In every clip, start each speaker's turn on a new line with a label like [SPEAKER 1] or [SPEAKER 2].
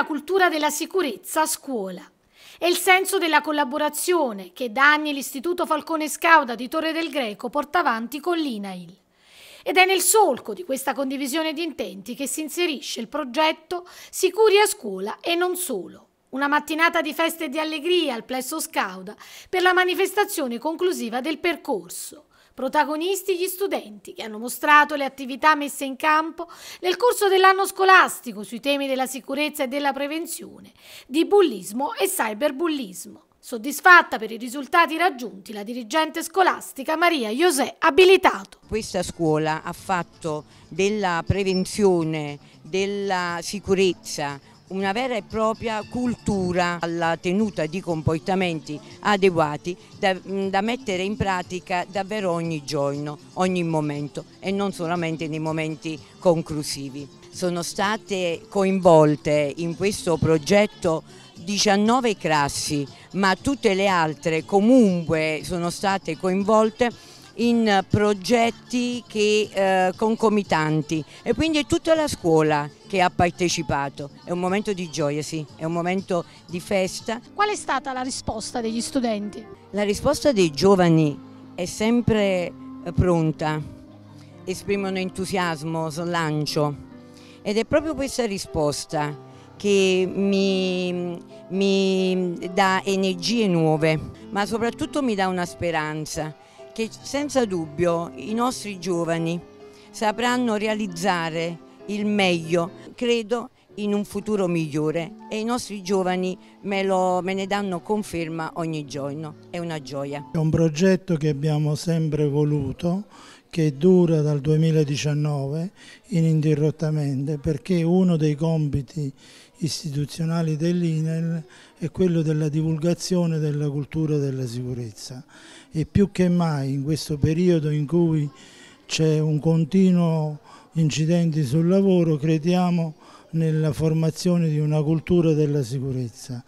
[SPEAKER 1] la cultura della sicurezza a scuola. È il senso della collaborazione che da anni l'Istituto Falcone Scauda di Torre del Greco porta avanti con l'INAIL. Ed è nel solco di questa condivisione di intenti che si inserisce il progetto Sicuri a scuola e non solo. Una mattinata di feste e di allegria al plesso Scauda per la manifestazione conclusiva del percorso. Protagonisti gli studenti che hanno mostrato le attività messe in campo nel corso dell'anno scolastico sui temi della sicurezza e della prevenzione, di bullismo e cyberbullismo. Soddisfatta per i risultati raggiunti la dirigente scolastica Maria José Abilitato.
[SPEAKER 2] Questa scuola ha fatto della prevenzione, della sicurezza, una vera e propria cultura alla tenuta di comportamenti adeguati da, mm, da, mettere in pratica davvero ogni giorno, ogni momento e non solamente nei momenti conclusivi. Sono state coinvolte in questo progetto 19 classi, ma tutte le altre comunque sono state coinvolte in progetti che, eh, concomitanti e quindi è tutta la scuola che ha partecipato. È un momento di gioia, sì, è un momento di festa. Qual è stata la risposta degli studenti? La risposta dei giovani è sempre eh, pronta, esprimono entusiasmo, slancio ed è proprio questa risposta che mi, mi dà energie nuove, ma soprattutto mi dà una speranza che senza dubbio i nostri giovani sapranno realizzare il meglio, credo in un futuro migliore e i nostri giovani me, lo, me ne danno conferma ogni giorno, è una gioia.
[SPEAKER 3] È un progetto che abbiamo sempre voluto, che dura dal 2019 ininterrottamente perché uno dei compiti istituzionali dell'INEL è quello della divulgazione della cultura della sicurezza e più che mai in questo periodo in cui c'è un continuo incidente sul lavoro crediamo nella formazione di una cultura della sicurezza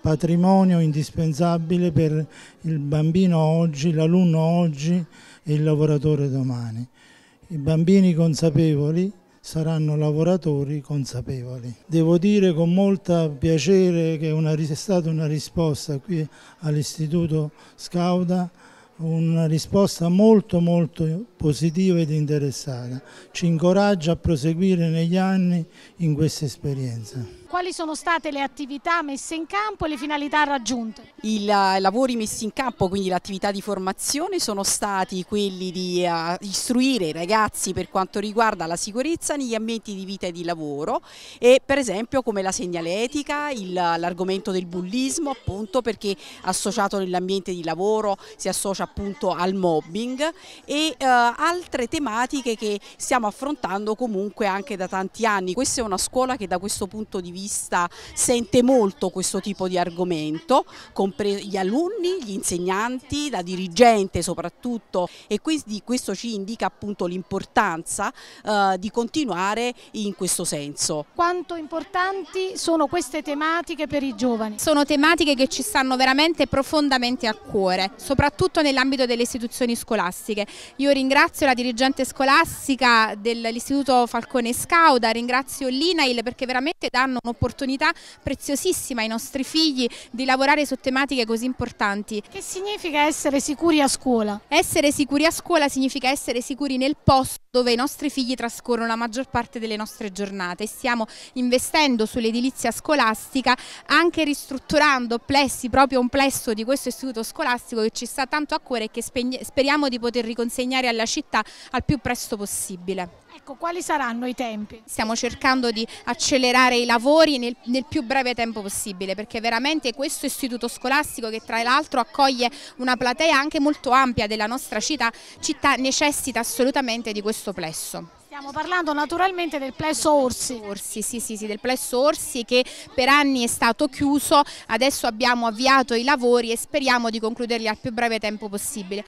[SPEAKER 3] patrimonio indispensabile per il bambino oggi, l'alunno oggi e il lavoratore domani. I bambini consapevoli saranno lavoratori consapevoli. Devo dire con molta piacere che una, è stata una risposta qui all'Istituto Scauda, una risposta molto molto positiva ed interessata. Ci incoraggia a proseguire negli anni in questa esperienza.
[SPEAKER 4] Quali sono state le attività messe in campo e le finalità raggiunte? Eh, I lavori messi in campo, quindi l'attività di formazione, sono stati quelli di eh, istruire i ragazzi per quanto riguarda la sicurezza negli ambienti di vita e di lavoro e per esempio come la segnaletica, l'argomento del bullismo appunto perché associato nell'ambiente di lavoro si associa appunto al mobbing e eh, altre tematiche che stiamo affrontando comunque anche da tanti anni. Questa è una scuola che da questo punto di vista sente molto questo tipo di argomento, compresi gli alunni, gli insegnanti, la dirigente soprattutto e quindi questo ci indica appunto l'importanza eh, di continuare in questo senso. Quanto
[SPEAKER 1] importanti
[SPEAKER 4] sono queste tematiche per i giovani? Sono tematiche che ci stanno veramente
[SPEAKER 5] profondamente a cuore, soprattutto nell'ambito delle istituzioni scolastiche. Io ringrazio ringrazio la dirigente scolastica dell'Istituto Falcone Scauda, ringrazio l'INAIL perché veramente danno un'opportunità preziosissima ai nostri figli di lavorare su tematiche così importanti. Che significa essere sicuri a scuola? Essere sicuri a scuola significa essere sicuri nel posto dove i nostri figli trascorrono la maggior parte delle nostre giornate. Stiamo investendo sull'edilizia scolastica anche ristrutturando plessi, proprio un plesso di questo istituto scolastico che ci sta tanto a cuore e che speriamo di poter riconsegnare alla della città al più presto possibile. Ecco, quali saranno i tempi? Stiamo cercando di accelerare i lavori nel, nel più breve tempo possibile perché veramente questo istituto scolastico che tra l'altro accoglie una platea anche molto ampia della nostra città, città necessita assolutamente di questo plesso. Stiamo parlando naturalmente del plesso Orsi. Orsi sì, sì, sì, del plesso Orsi che per anni è stato chiuso, adesso abbiamo avviato i lavori e speriamo di concluderli al più breve tempo possibile.